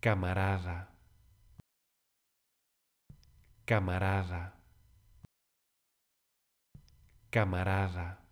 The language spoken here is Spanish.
camarada, camarada, camarada.